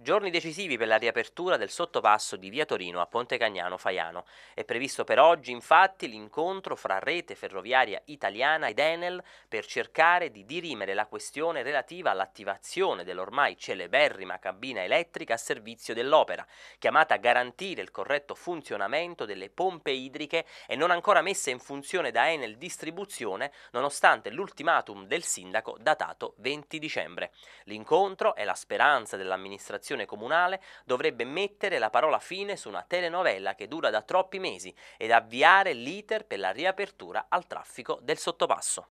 Giorni decisivi per la riapertura del sottopasso di Via Torino a Ponte Cagnano Faiano. È previsto per oggi infatti l'incontro fra Rete Ferroviaria Italiana ed Enel per cercare di dirimere la questione relativa all'attivazione dell'ormai celeberrima cabina elettrica a servizio dell'opera, chiamata a garantire il corretto funzionamento delle pompe idriche e non ancora messa in funzione da Enel Distribuzione nonostante l'ultimatum del sindaco datato 20 dicembre. L'incontro è la speranza dell'amministrazione amministrazione comunale dovrebbe mettere la parola fine su una telenovela che dura da troppi mesi ed avviare l'iter per la riapertura al traffico del sottopasso.